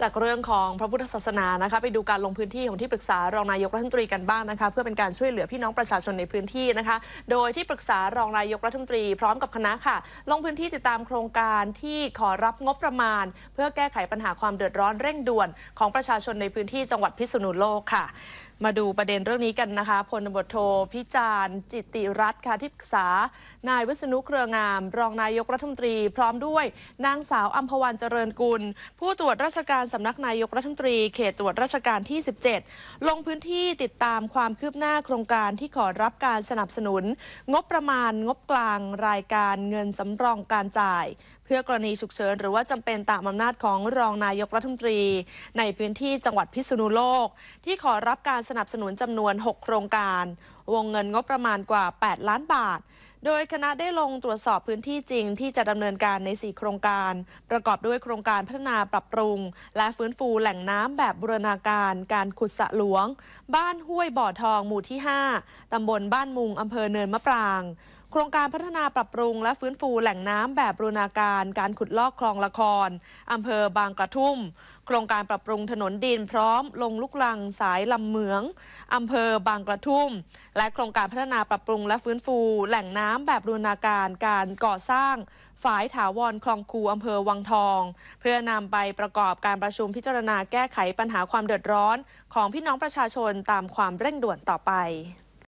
จากเรื่องของพระพุทธศาสนานะคะไปดูการลงพื้นที่ของที่ปรึกษารองนายกรัฐมนตรีกันบ้างนะคะเพื่อเป็นการช่วยเหลือพี่น้องประชาชนในพื้นที่นะคะ โดยที่ปรึกษารองนายกรัฐมนตรีพร้อมกับคณะค่ะลงพื้นที่ติดตามโครงการที่ขอรับงบประมาณ เพื่อแก้ไขปัญหาความเดือดร้อนเร่งด่วนของประชาชนในพื้นที่จังหวัดพิษณุโลกค่ะมาดูประเด็นเรื่องนี้กันนะคะพลตบทโท พิจารณ์จิติรัตน์ค่ะที่ปรึกษานายวิศนุเครืองาม รองนายกรัฐมนตรี พร้อมด้วย นางสาวอัมพวันเจริญกุล ผู้ตรวจราชการสำนักนายกรัฐมนตรี เขตตรวจราชการที่ 17 ลงพื้นที่ติดตามความคืบหน้าโครงการที่ขอรับการสนับสนุน งบประมาณ งบกลางรายการ เงินสำรองการจ่ายเพื่อกรณีฉุกเฉินหรือว่าจำเป็นตามอำนาจของรองนายกรัฐมนตรี ในพื้นที่จังหวัดพิษณุโลก ที่ขอรับการสนับสนุนจำนวน 6 โครงการ วงเงินงบประมาณกว่า 8 ล้านบาท โดยคณะได้ลงตรวจสอบพื้นที่จริงที่จะดำเนินการใน 4 โครงการ ประกอบด้วยโครงการพัฒนาปรับปรุง และฟื้นฟูแหล่งน้ำแบบบูรณาการ การขุดสะหลวง บ้านห้วยบ่อทอง หมู่ที่ 5 ตำบลบ้านมุงอำเภอเนินมะปรางโครงการพัฒนาปรับปรุงและฟื้นฟูแหล่งน้ำแบบรูรณาการการขุดลอกคลองละครอำเภอบางกระทุ่ม โครงการปรับปรุงถนนดินพร้อมลงลูกลังสายลำเหมือง อำเภอบางกระทุ่ม และโครงการพัฒนาปรับปรุงและฟื้นฟูแหล่งน้ำแบบรูรณาการการก่อสร้างฝายถาวรคลองคูอำเภอวังทอง เพื่อนำไปประกอบการประชุมพิจารณาแก้ไขปัญหาความเดือดร้อนของพี่น้องประชาชนตามความเร่งด่วนต่อไป